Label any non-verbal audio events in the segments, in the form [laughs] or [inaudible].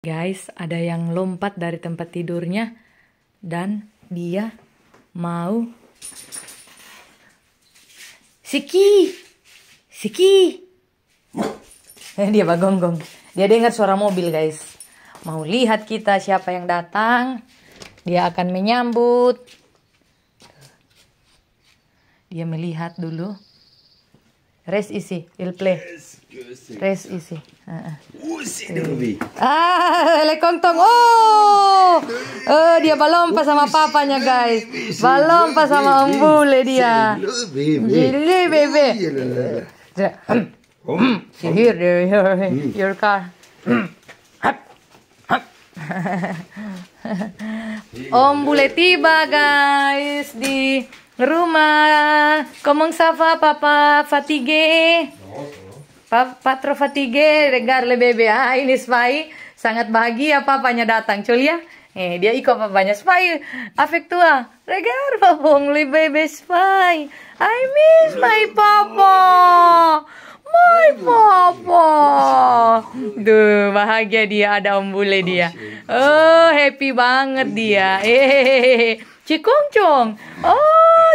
Guys, ada yang lompat dari tempat tidurnya dan dia mau Siki. Siki. Eh, dia bagonggong. Dia dengar suara mobil, guys. Mau lihat kita siapa yang datang. Dia akan menyambut. Dia melihat dulu. Res isi, il play. Res isi. Ah, ah. ah, le kontong. Oh! uh, oh, dia pas sama papanya, guys. Balon pas sama Umbule dia. Jadi bebe. Sihir hear your, your, your car. [laughs] ombule tiba, guys, di Rumah. Comment ça papa? Fatigué? patro fatigue, regar le bebe. Ah, ini Spai sangat bahagia papanya datang. Culia, ya. eh dia ikut papanya Spai afektua. Regar papong le bebe Spai. I miss my papa. My papa. Duh, bahagia dia ada Om Bule dia. Oh, happy banget dia. Eh, eh, eh, eh Cikongcong. Oh,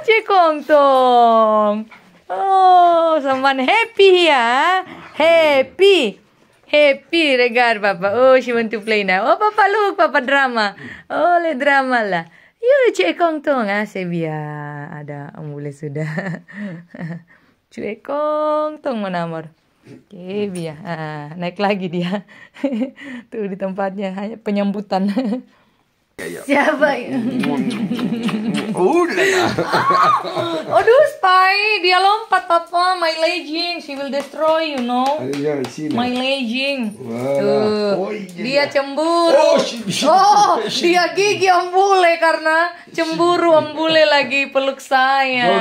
Chekomtong. Oh, someone happy here. Ya? Happy. Happy, regard Papa. Oh, she want to play now. Oh, Papa, look, Papa drama. Oh, le drama lah. Yo, Cekong tong. Ah, biar Ada, mulai sudah. [laughs] Cekong tong menamor. Oke, biar. Ah, naik lagi dia. [laughs] Tuh di tempatnya, hanya penyambutan. [laughs] siapa ya, ya. Siapa ya? Oh, udah. Oh, aduh, spy. Dia lompat, papa. My legend She will destroy, you know. My legend. Oh, iya, dia iya. cemburu. Oh, oh dia gigi ambule karena cemburu ambule lagi peluk saya.